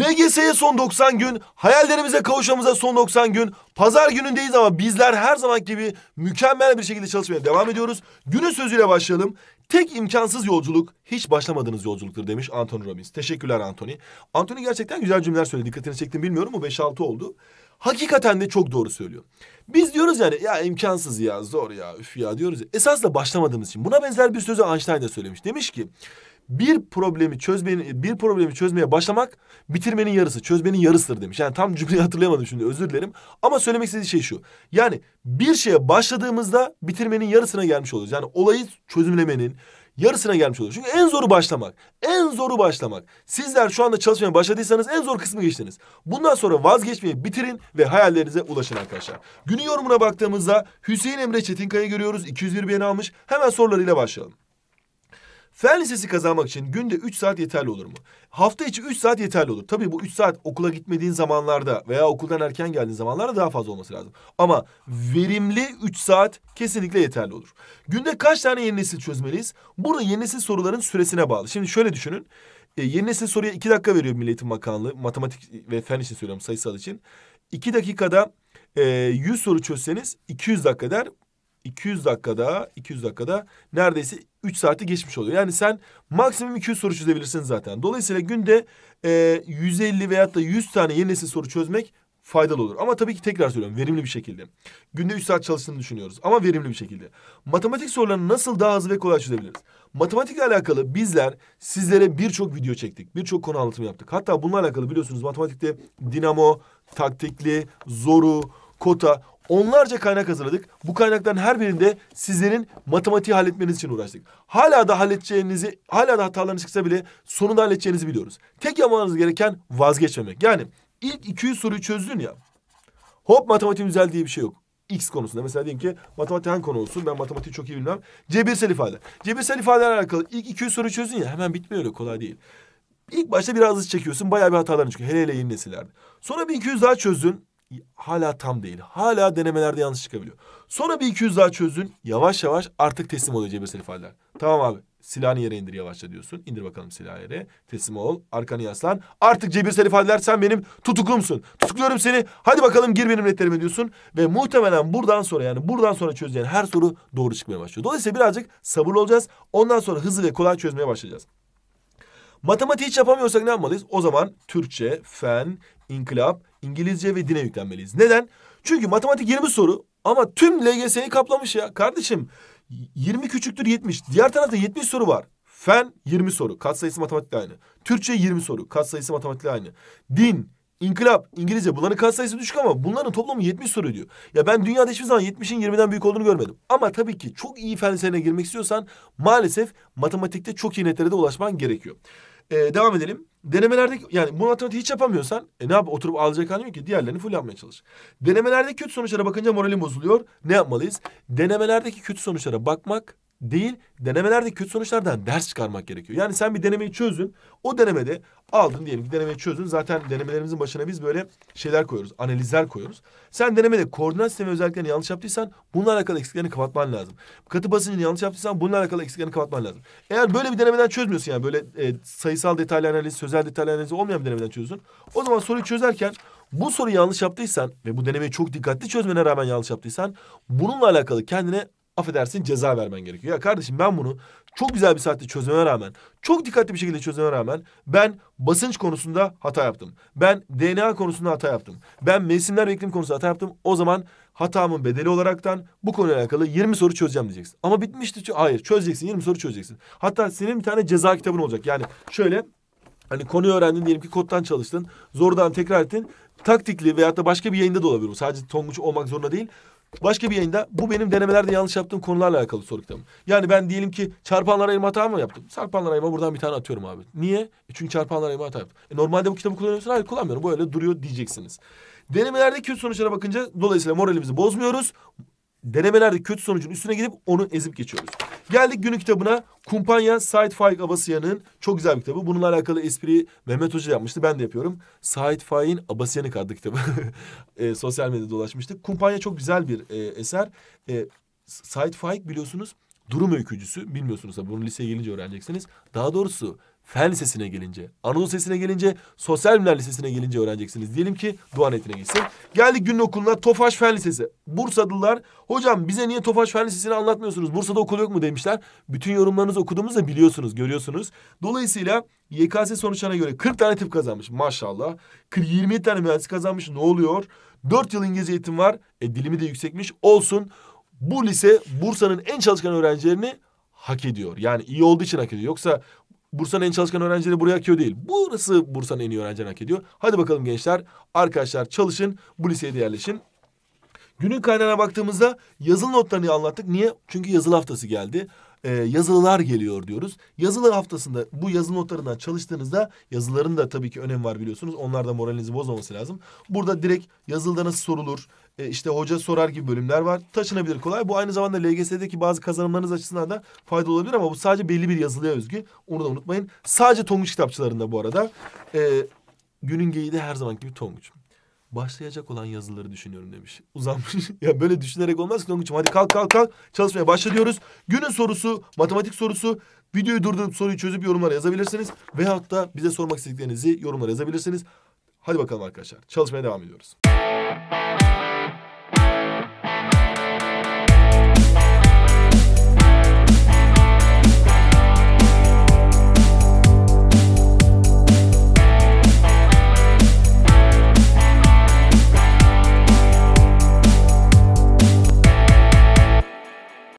LGS'ye son 90 gün, hayallerimize kavuşmamıza son 90 gün. Pazar günündeyiz ama bizler her zaman gibi mükemmel bir şekilde çalışmaya devam ediyoruz. Günün sözüyle başlayalım. Tek imkansız yolculuk hiç başlamadığınız yolculuktur demiş Anthony Robbins. Teşekkürler Anthony. Anthony gerçekten güzel cümleler söyledi. Dikkatini çektim bilmiyorum bu 5-6 oldu. Hakikaten de çok doğru söylüyor. Biz diyoruz yani ya imkansız ya zor ya üf ya diyoruz. Ya. Esasla başlamadığımız için. Buna benzer bir sözü Einstein da söylemiş. Demiş ki bir problemi çözmenin bir problemi çözmeye başlamak bitirmenin yarısı, çözmenin yarısıdır demiş. Yani tam cümleyi hatırlayamadım şimdi özür dilerim. Ama söylemek istediği şey şu. Yani bir şeye başladığımızda bitirmenin yarısına gelmiş oluyoruz. Yani olayı çözümlemenin yarısına gelmiş oluyoruz. Çünkü en zoru başlamak. En zoru başlamak. Sizler şu anda çalışmaya başladıysanız en zor kısmı geçtiniz. Bundan sonra vazgeçmeyi bitirin ve hayallerinize ulaşın arkadaşlar. Günün yorumuna baktığımızda Hüseyin Emre Çetinkaya görüyoruz. 201 beğeni almış. Hemen sorularıyla başlayalım. Fen lisesi kazanmak için günde 3 saat yeterli olur mu? Hafta içi 3 saat yeterli olur. Tabii bu 3 saat okula gitmediğin zamanlarda veya okuldan erken geldiğin zamanlarda daha fazla olması lazım. Ama verimli 3 saat kesinlikle yeterli olur. Günde kaç tane yeni nesil çözmeliyiz? Burada yeni nesil soruların süresine bağlı. Şimdi şöyle düşünün. E, yeni nesil soruya 2 dakika veriyor Milli Eğitim Bakanlığı. Matematik ve fen için söylüyorum sayısal için. 2 dakikada e, 100 soru çözseniz 200 dakika der. 200 dakikada 200 dakikada neredeyse 3 saati geçmiş oluyor. Yani sen maksimum 200 soru çözebilirsin zaten. Dolayısıyla günde e, 150 veyahut da 100 tane yeni nesil soru çözmek faydalı olur. Ama tabii ki tekrar söylüyorum verimli bir şekilde. Günde 3 saat çalıştığını düşünüyoruz ama verimli bir şekilde. Matematik sorularını nasıl daha hızlı ve kolay çözebiliriz? Matematikle alakalı bizler sizlere birçok video çektik. Birçok konu anlatımı yaptık. Hatta bununla alakalı biliyorsunuz matematikte dinamo, taktikli, zoru, kota onlarca kaynak hazırladık. Bu kaynakların her birinde sizlerin matematiği halletmeniz için uğraştık. Hala da halledeceğinizi, hala da hatalarınız çıksa bile sonunda halledeceğinizi biliyoruz. Tek yapmanız gereken vazgeçmemek. Yani ilk 200 soruyu çözdün ya. Hop matematiğim güzel diye bir şey yok. X konusunda. Mesela diyelim ki matematik hangi konu olsun? Ben matematiği çok iyi bilmem. Cebirsel ifade. Cebirsel ifadelerle alakalı ilk 200 soruyu çözdün ya hemen bitmiyor öyle kolay değil. İlk başta biraz hızlı çekiyorsun. Bayağı bir hataların çıkıyor. Hele hele yeni nesillerde. Sonra 1200 daha çözdün hala tam değil. Hala denemelerde yanlış çıkabiliyor. Sonra bir 200 daha çözün. Yavaş yavaş artık teslim olacak cebirsel ifadeler. Tamam abi silahını yere indir yavaşça diyorsun. İndir bakalım silahı yere. Teslim ol. Arkanı yaslan. Artık cebirsel ifadeler sen benim tutuklumsun. Tutukluyorum seni. Hadi bakalım gir benim netlerime diyorsun. Ve muhtemelen buradan sonra yani buradan sonra çözeceğin her soru doğru çıkmaya başlıyor. Dolayısıyla birazcık sabırlı olacağız. Ondan sonra hızlı ve kolay çözmeye başlayacağız. Matematiği hiç yapamıyorsak ne yapmalıyız? O zaman Türkçe, fen, inkılap, İngilizce ve dine yüklenmeliyiz. Neden? Çünkü matematik 20 soru ama tüm LGS'yi kaplamış ya. Kardeşim 20 küçüktür 70. Diğer tarafta 70 soru var. Fen 20 soru. Katsayısı matematikle aynı. Türkçe 20 soru. Katsayısı matematikle aynı. Din, inkılap, İngilizce bunların katsayısı düşük ama bunların toplamı 70 soru diyor. Ya ben dünyada hiçbir zaman 70'in 20'den büyük olduğunu görmedim. Ama tabii ki çok iyi Fen felsefene girmek istiyorsan maalesef matematikte çok iyi netlere de ulaşman gerekiyor. Ee, devam edelim. Denemelerde yani bu matematiği hiç yapamıyorsan e ne yap oturup alacak halin yok ki diğerlerini full yapmaya çalış. Denemelerde kötü sonuçlara bakınca moralim bozuluyor. Ne yapmalıyız? Denemelerdeki kötü sonuçlara bakmak değil denemelerde kötü sonuçlardan ders çıkarmak gerekiyor. Yani sen bir denemeyi çözün. O denemede aldın diyelim ki denemeyi çözün. Zaten denemelerimizin başına biz böyle şeyler koyuyoruz. Analizler koyuyoruz. Sen denemede koordinat sistemi özelliklerini yanlış yaptıysan bununla alakalı eksiklerini kapatman lazım. Katı basıncını yanlış yaptıysan bununla alakalı eksiklerini kapatman lazım. Eğer böyle bir denemeden çözmüyorsun yani böyle e, sayısal detaylı analiz, sözel detaylı analiz olmayan bir denemeden çözüyorsun. O zaman soruyu çözerken bu soruyu yanlış yaptıysan ve bu denemeyi çok dikkatli çözmene rağmen yanlış yaptıysan bununla alakalı kendine affedersin ceza vermen gerekiyor. Ya kardeşim ben bunu çok güzel bir saatte çözmeme rağmen, çok dikkatli bir şekilde çözmeme rağmen ben basınç konusunda hata yaptım. Ben DNA konusunda hata yaptım. Ben mevsimler ve iklim konusunda hata yaptım. O zaman hatamın bedeli olaraktan bu konuyla alakalı 20 soru çözeceğim diyeceksin. Ama bitmişti. Hayır çözeceksin 20 soru çözeceksin. Hatta senin bir tane ceza kitabın olacak. Yani şöyle hani konuyu öğrendin diyelim ki koddan çalıştın. Zordan tekrar ettin. Taktikli veyahut da başka bir yayında da olabilir Sadece Tonguç olmak zorunda değil. Başka bir yayında bu benim denemelerde yanlış yaptığım konularla alakalı soru kitabım. Yani ben diyelim ki çarpanlar ayırma hata mı yaptım? Çarpanlar ayırma buradan bir tane atıyorum abi. Niye? E çünkü çarpanlar ayırma hata yaptım. E normalde bu kitabı kullanıyorsun. Hayır kullanmıyorum. Bu öyle duruyor diyeceksiniz. Denemelerdeki sonuçlara bakınca dolayısıyla moralimizi bozmuyoruz denemelerde kötü sonucun üstüne gidip onu ezip geçiyoruz. Geldik günün kitabına. Kumpanya Said Faik Abasyan'ın çok güzel bir kitabı. Bununla alakalı espriyi Mehmet Hoca yapmıştı. Ben de yapıyorum. Said Faik'in Abasyan'ı adlı kitabı. e, sosyal medyada dolaşmıştı. Kumpanya çok güzel bir e, eser. E, Said Faik biliyorsunuz durum öykücüsü. Bilmiyorsunuz tabii bunu liseye gelince öğreneceksiniz. Daha doğrusu Fen Lisesi'ne gelince, Anadolu Lisesi'ne gelince, Sosyal Bilimler Lisesi'ne gelince öğreneceksiniz. Diyelim ki Doğu Anadolu'na gitsin. Geldi günün okuluna Tofaş Fen Lisesi. Bursalılar, hocam bize niye Tofaş Fen Lisesi'ni anlatmıyorsunuz? Bursa'da okul yok mu demişler. Bütün yorumlarınızı okuduğumuzda biliyorsunuz, görüyorsunuz. Dolayısıyla YKS sonuçlarına göre 40 tane tip kazanmış maşallah. 40, 20 tane mühendis kazanmış ne oluyor? 4 yıl İngilizce eğitim var. E dilimi de yüksekmiş. Olsun. Bu lise Bursa'nın en çalışkan öğrencilerini hak ediyor. Yani iyi olduğu için hak ediyor. Yoksa Bursa'nın en çalışkan öğrencileri buraya akıyor değil. Burası Bursa'nın en iyi öğrencileri hak ediyor. Hadi bakalım gençler. Arkadaşlar çalışın. Bu liseye de yerleşin. Günün kaynağına baktığımızda yazılı notlarını anlattık. Niye? Çünkü yazılı haftası geldi e, yazılılar geliyor diyoruz. Yazılı haftasında bu yazı notlarından çalıştığınızda yazıların da tabii ki önem var biliyorsunuz. Onlar da moralinizi bozmaması lazım. Burada direkt yazılıda nasıl sorulur, e, işte hoca sorar gibi bölümler var. Taşınabilir kolay. Bu aynı zamanda LGS'deki bazı kazanımlarınız açısından da faydalı olabilir ama bu sadece belli bir yazılıya özgü. Onu da unutmayın. Sadece Tonguç kitapçılarında bu arada. E, günün geyiği de her zaman gibi Tonguç başlayacak olan yazıları düşünüyorum demiş. Uzanmış. ya böyle düşünerek olmaz ki Tonguç'um. Hadi kalk kalk kalk çalışmaya başlıyoruz. Günün sorusu, matematik sorusu. Videoyu durdurup soruyu çözüp yorumlara yazabilirsiniz. Ve hatta bize sormak istediklerinizi yorumlara yazabilirsiniz. Hadi bakalım arkadaşlar. Çalışmaya devam ediyoruz.